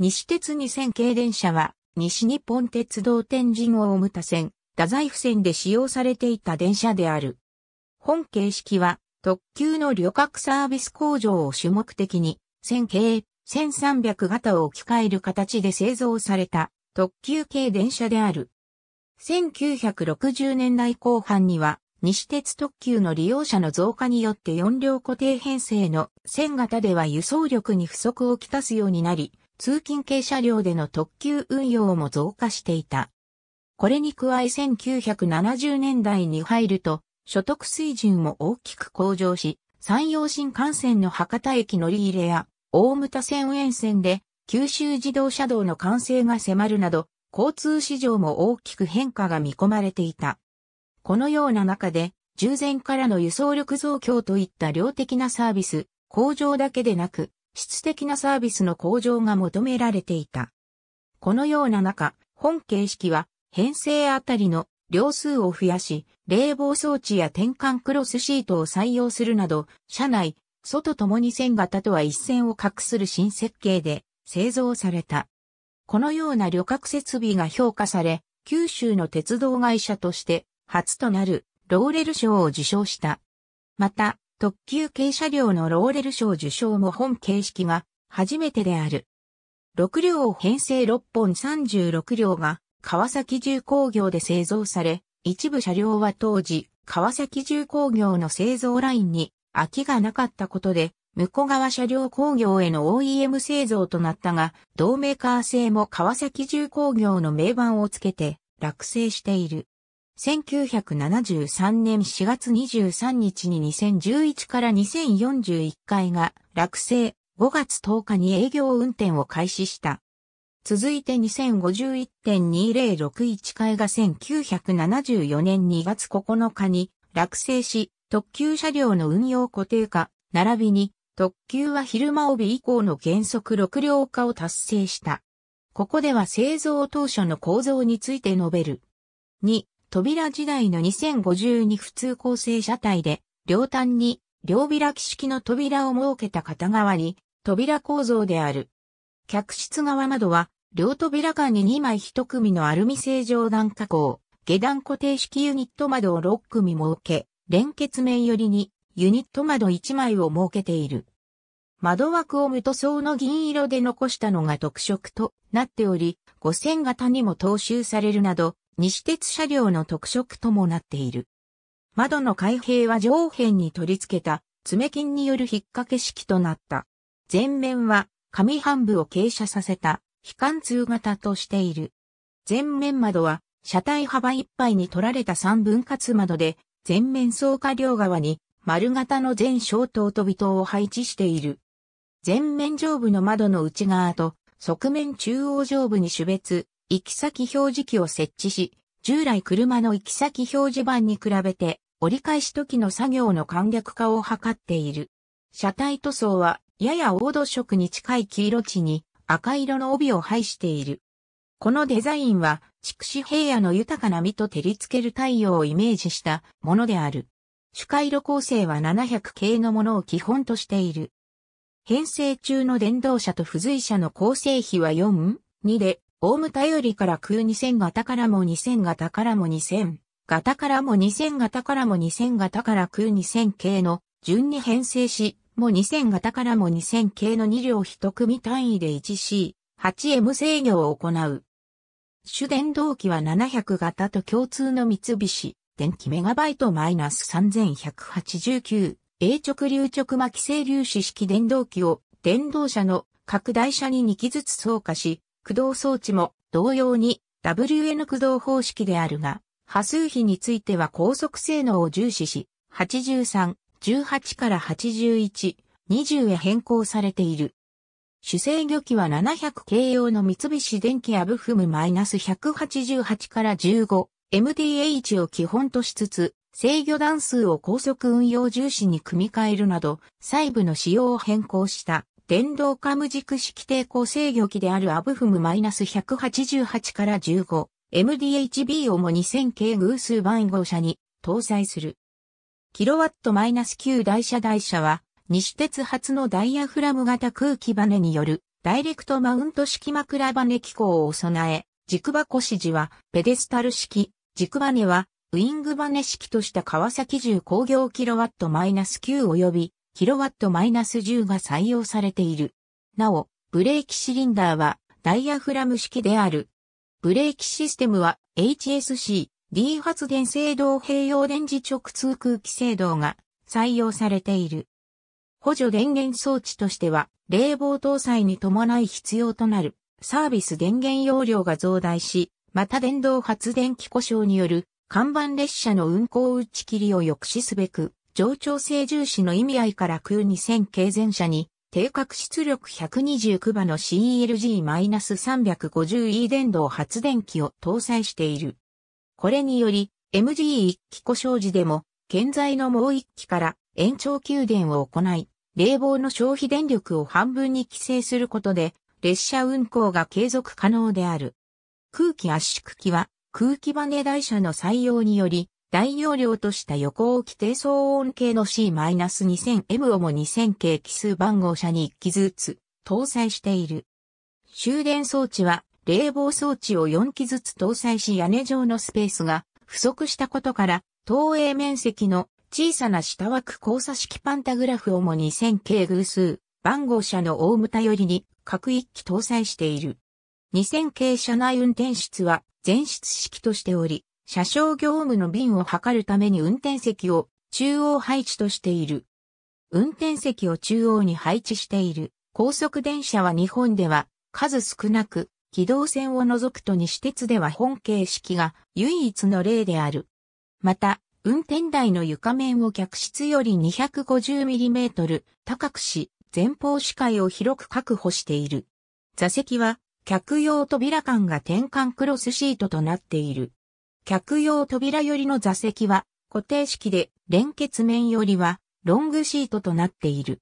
西鉄2000系電車は、西日本鉄道天神大牟田線、太宰府線で使用されていた電車である。本形式は、特急の旅客サービス工場を主目的に、1000系、1300型を置き換える形で製造された特急系電車である。1960年代後半には、西鉄特急の利用者の増加によって4両固定編成の1000型では輸送力に不足をきたすようになり、通勤系車両での特急運用も増加していた。これに加え1970年代に入ると、所得水準も大きく向上し、山陽新幹線の博多駅乗り入れや、大牟田線沿線で、九州自動車道の完成が迫るなど、交通市場も大きく変化が見込まれていた。このような中で、従前からの輸送力増強といった量的なサービス、向上だけでなく、質的なサービスの向上が求められていた。このような中、本形式は編成あたりの量数を増やし、冷房装置や転換クロスシートを採用するなど、車内、外ともに線型とは一線を画する新設計で製造された。このような旅客設備が評価され、九州の鉄道会社として初となるローレル賞を受賞した。また、特急軽車両のローレル賞受賞も本形式が初めてである。6両編成6本36両が川崎重工業で製造され、一部車両は当時川崎重工業の製造ラインに空きがなかったことで、向こう側車両工業への OEM 製造となったが、同メーカー製も川崎重工業の名板をつけて落成している。1973年4月23日に2011から2041回が落成、5月10日に営業運転を開始した。続いて2051.2061回が1974年2月9日に落成し、特急車両の運用固定化、並びに特急は昼間帯以降の原則6両化を達成した。ここでは製造当初の構造について述べる。2、扉時代の2052普通構成車体で、両端に両開き式の扉を設けた片側に扉構造である。客室側窓は両扉間に2枚1組のアルミ製上段加工、下段固定式ユニット窓を6組設け、連結面寄りにユニット窓1枚を設けている。窓枠を無塗装の銀色で残したのが特色となっており、5000型にも踏襲されるなど、西鉄車両の特色ともなっている。窓の開閉は上辺に取り付けた爪金による引っ掛け式となった。前面は上半部を傾斜させた非貫通型としている。前面窓は車体幅いっぱいに取られた三分割窓で前面総下両側に丸型の全小灯と尾灯を配置している。前面上部の窓の内側と側面中央上部に種別、行き先表示器を設置し、従来車の行き先表示板に比べて折り返し時の作業の簡略化を図っている。車体塗装はやや黄土色に近い黄色地に赤色の帯を配している。このデザインは、筑紫平野の豊かな実と照りつける太陽をイメージしたものである。主回路構成は700系のものを基本としている。編成中の電動車と付随車の構成比は4、2で、オウム頼りから空2000型からも2000型からも2000型からも2000型からも2000型から空2000系の順に編成し、も2000型からも2000系の2両1組単位で 1C、8M 制御を行う。主電動機は700型と共通の三菱、電気メガバイトマイナス3189、A 直流直巻整粒子式電動機を電動車の拡大車に2機ずつ増加し、駆動装置も同様に WN 駆動方式であるが、波数比については高速性能を重視し、83、18から81、20へ変更されている。主制御機は700系用の三菱電機アブフム -188 から 15MDH を基本としつつ、制御段数を高速運用重視に組み替えるなど、細部の仕様を変更した電動カム軸式抵抗制御機であるアブフム -188 から 15MDHB をも2000系偶数番号車に搭載する。キロワット -9 台車台車は、西鉄発のダイヤフラム型空気バネによるダイレクトマウント式枕バネ機構を備え、軸箱指示はペデスタル式、軸バネはウィングバネ式とした川崎重工業キロワット -9 及びキロワットマイナス1 0が採用されている。なお、ブレーキシリンダーはダイヤフラム式である。ブレーキシステムは HSC、D 発電制動併用電磁直通空気制動が採用されている。補助電源装置としては、冷房搭載に伴い必要となるサービス電源容量が増大し、また電動発電機故障による看板列車の運行打ち切りを抑止すべく、上調性重視の意味合いから空2000系前車に、定格出力129馬の CELG-350E 電動発電機を搭載している。これにより、MG1 機故障時でも、現在のもう1機から延長給電を行い、冷房の消費電力を半分に規制することで、列車運行が継続可能である。空気圧縮機は、空気バネ台車の採用により、大容量とした横置き低騒音系の C-2000M をも2000系奇数番号車に1機ずつ搭載している。終電装置は冷房装置を4機ずつ搭載し屋根上のスペースが不足したことから投影面積の小さな下枠交差式パンタグラフをも2000系偶数番号車の大ウ頼りに各1機搭載している。2000系車内運転室は全室式としており、車掌業務の便を測るために運転席を中央配置としている。運転席を中央に配置している高速電車は日本では数少なく、軌道線を除くと西鉄では本形式が唯一の例である。また、運転台の床面を客室より 250mm 高くし、前方視界を広く確保している。座席は客用扉間が転換クロスシートとなっている。客用扉寄りの座席は固定式で連結面寄りはロングシートとなっている。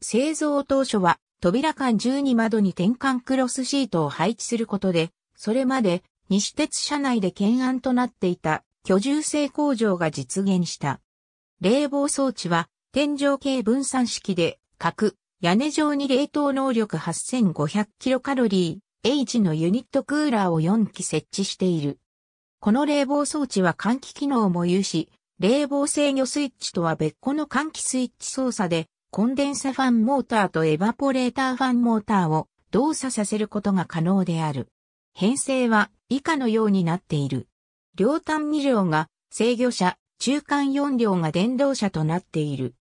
製造当初は扉間12窓に転換クロスシートを配置することで、それまで西鉄社内で懸案となっていた居住性工場が実現した。冷房装置は天井系分散式で、各屋根上に冷凍能力 8500kcal H のユニットクーラーを4機設置している。この冷房装置は換気機能も有し、冷房制御スイッチとは別個の換気スイッチ操作で、コンデンサファンモーターとエバポレーターファンモーターを動作させることが可能である。編成は以下のようになっている。両端2両が制御車、中間4両が電動車となっている。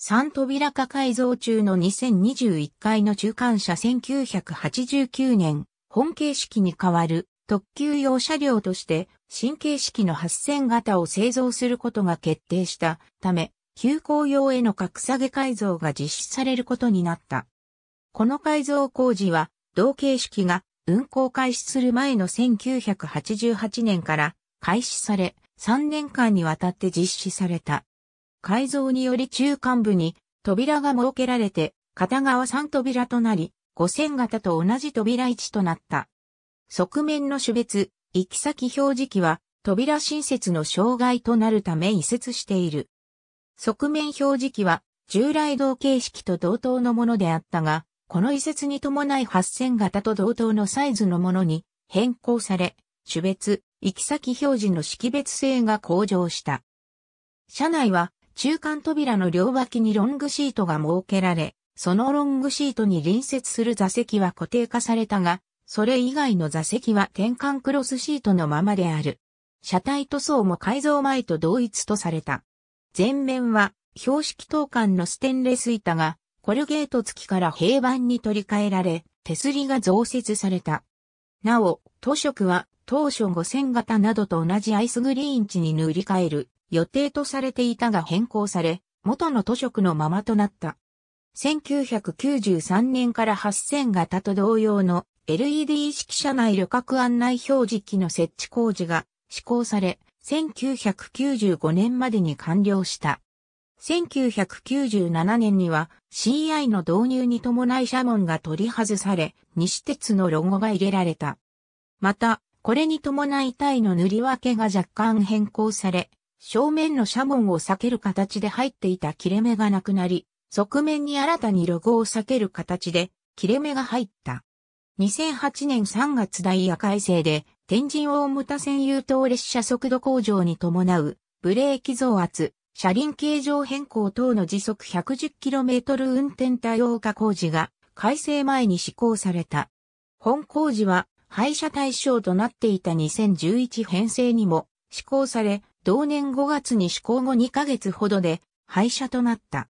3扉化改造中の2021回の中間車1989年、本形式に変わる特急用車両として新形式の8000型を製造することが決定したため、急行用への格下げ改造が実施されることになった。この改造工事は、同形式が運行開始する前の1988年から開始され、3年間にわたって実施された。改造により中間部に扉が設けられて、片側3扉となり、5000型と同じ扉位置となった。側面の種別、行き先表示器は、扉新設の障害となるため移設している。側面表示器は、従来同形式と同等のものであったが、この移設に伴い8000型と同等のサイズのものに変更され、種別、行き先表示の識別性が向上した。車内は中間扉の両脇にロングシートが設けられ、そのロングシートに隣接する座席は固定化されたが、それ以外の座席は転換クロスシートのままである。車体塗装も改造前と同一とされた。前面は標識等間のステンレス板がコルゲート付きから平板に取り替えられ、手すりが増設された。なお、当色は当初5000型などと同じアイスグリーン地に塗り替える予定とされていたが変更され、元の塗色のままとなった。1993年から8000型と同様の LED 式車内旅客案内表示機の設置工事が施行され、1995年までに完了した。1997年には CI の導入に伴い車門が取り外され、西鉄のロゴが入れられた。また、これに伴い体の塗り分けが若干変更され、正面の車門を避ける形で入っていた切れ目がなくなり、側面に新たにロゴを避ける形で切れ目が入った。2008年3月ダイヤ改正で、天神大牟田線優等列車速度向上に伴う、ブレーキ増圧、車輪形状変更等の時速 110km 運転対応化工事が、改正前に施行された。本工事は、廃車対象となっていた2011編成にも、施行され、同年5月に施行後2ヶ月ほどで、廃車となった。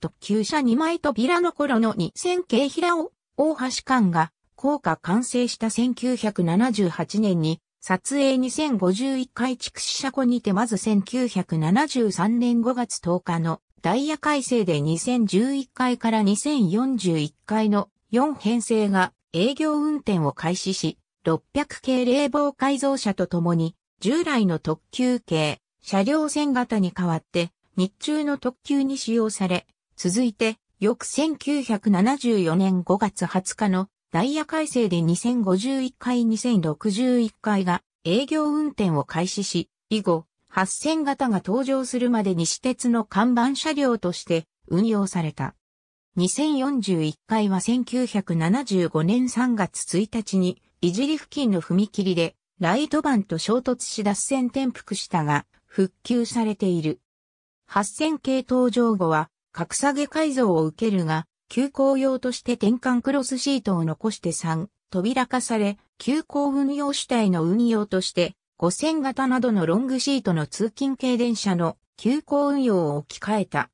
特急車2枚扉の頃の2000系平尾大橋館が効果完成した1978年に撮影2051回築試車庫にてまず1973年5月10日のダイヤ改正で2011回から2041回の4編成が営業運転を開始し、600系冷房改造車とともに従来の特急系車両線型に代わって日中の特急に使用され、続いて翌1974年5月20日のダイヤ改正で2051回2061回が営業運転を開始し、以後、8000型が登場するまで西鉄の看板車両として運用された。2041回は1975年3月1日に、いじり付近の踏切で、ライトバンと衝突し脱線転覆したが、復旧されている。8000系登場後は、格下げ改造を受けるが、急行用として転換クロスシートを残して3、扉化され、急行運用主体の運用として、5000型などのロングシートの通勤系電車の急行運用を置き換えた。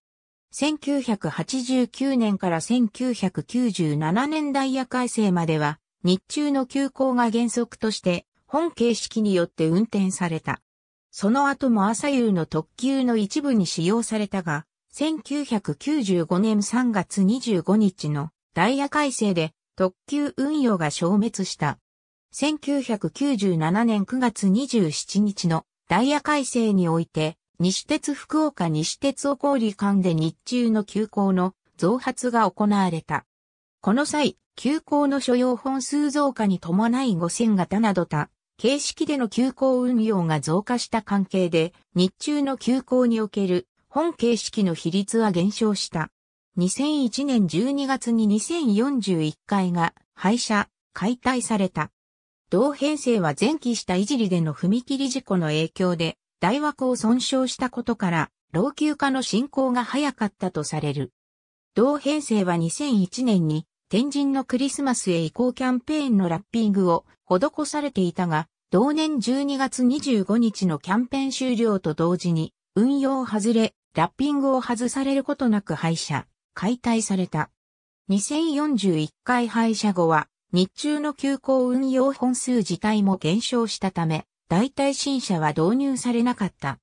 1989年から1997年ダイヤ改正までは、日中の急行が原則として、本形式によって運転された。その後も朝夕の特急の一部に使用されたが、1995年3月25日のダイヤ改正で特急運用が消滅した。1997年9月27日のダイヤ改正において、西鉄福岡西鉄お氷間で日中の急行の増発が行われた。この際、急行の所要本数増加に伴い5000型など他、形式での急行運用が増加した関係で、日中の急行における本形式の比率は減少した。2001年12月に2041回が廃車、解体された。同編成は前期したいじりでの踏切事故の影響で、大枠を損傷したことから、老朽化の進行が早かったとされる。同編成は2001年に、天神のクリスマスへ移行キャンペーンのラッピングを施されていたが、同年12月25日のキャンペーン終了と同時に、運用外れ、ラッピングを外されることなく廃車、解体された。2041回廃車後は、日中の急行運用本数自体も減少したため、代替新車は導入されなかった。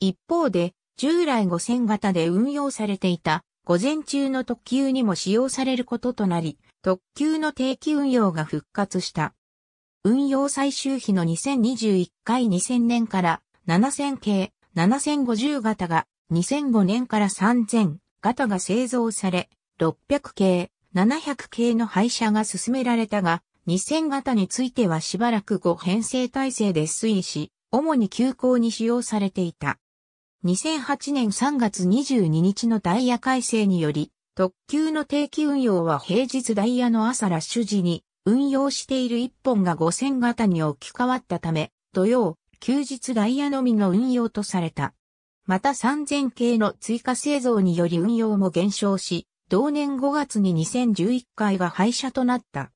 一方で、従来5000型で運用されていた、午前中の特急にも使用されることとなり、特急の定期運用が復活した。運用最終日の2021回2000年から7000系、7050型が2005年から3000型が製造され、600系、700系の廃車が進められたが、2000型についてはしばらく5編成体制で推移し、主に急行に使用されていた。2008年3月22日のダイヤ改正により、特急の定期運用は平日ダイヤの朝ラッシュ時に運用している1本が5000型に置き換わったため、土曜、休日ダイヤのみの運用とされた。また3000系の追加製造により運用も減少し、同年5月に2011回が廃車となった。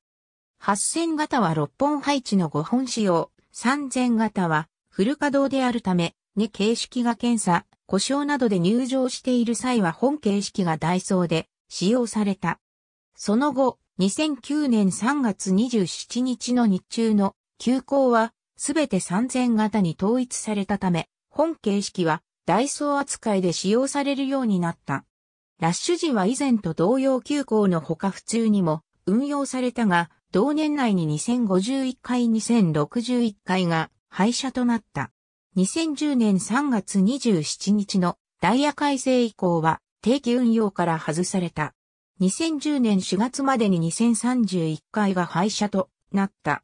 8000型は6本配置の5本使用、3000型はフル稼働であるため、2形式が検査、故障などで入場している際は本形式がダイソーで使用された。その後、2009年3月27日の日中の休校は、すべて3000型に統一されたため、本形式はダイソー扱いで使用されるようになった。ラッシュ時は以前と同様急行のほか普通にも運用されたが、同年内に2051回2061回が廃車となった。2010年3月27日のダイヤ改正以降は定期運用から外された。2010年4月までに2031回が廃車となった。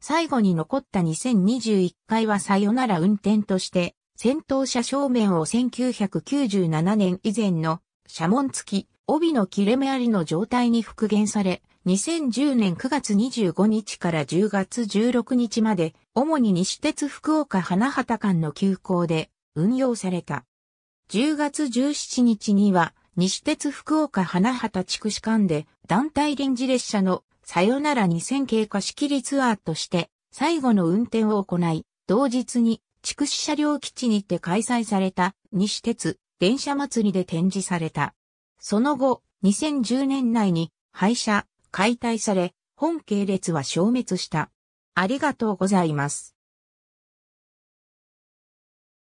最後に残った2021回はさよなら運転として先頭車正面を1997年以前の車紋付き帯の切れ目ありの状態に復元され、2010年9月25日から10月16日まで、主に西鉄福岡花畑間の急行で運用された。10月17日には、西鉄福岡花畑地区士間で団体臨時列車のさよなら2000経過仕切りツアーとして最後の運転を行い、同日に筑紫車両基地にて開催された西鉄電車祭りで展示された。その後、2010年内に廃車、解体され、本系列は消滅した。ありがとうございます。